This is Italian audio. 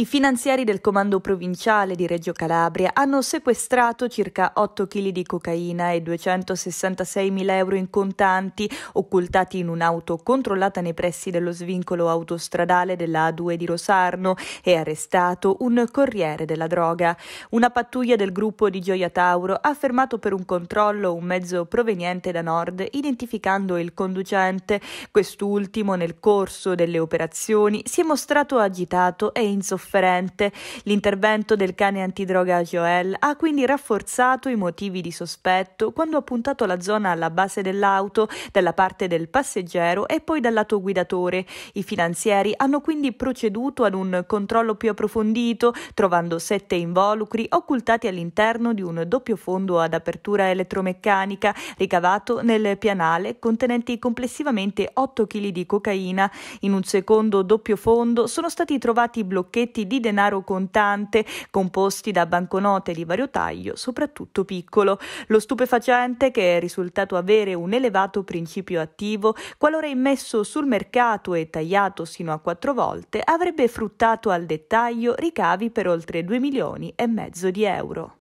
I finanzieri del Comando Provinciale di Reggio Calabria hanno sequestrato circa 8 kg di cocaina e 266.000 euro in contanti, occultati in un'auto controllata nei pressi dello svincolo autostradale della A2 di Rosarno e arrestato un corriere della droga. Una pattuglia del gruppo di Gioia Tauro ha fermato per un controllo un mezzo proveniente da nord, identificando il conducente. Quest'ultimo, nel corso delle operazioni, si è mostrato agitato e insofferente sofferente. L'intervento del cane antidroga Joel ha quindi rafforzato i motivi di sospetto quando ha puntato la zona alla base dell'auto, dalla parte del passeggero e poi dal lato guidatore. I finanzieri hanno quindi proceduto ad un controllo più approfondito, trovando sette involucri occultati all'interno di un doppio fondo ad apertura elettromeccanica ricavato nel pianale contenenti complessivamente 8 kg di cocaina. In un secondo doppio fondo sono stati trovati blocchetti movimenti di denaro contante composti da banconote di vario taglio, soprattutto piccolo. Lo stupefacente, che è risultato avere un elevato principio attivo, qualora immesso sul mercato e tagliato sino a quattro volte, avrebbe fruttato al dettaglio ricavi per oltre 2 milioni e mezzo di euro.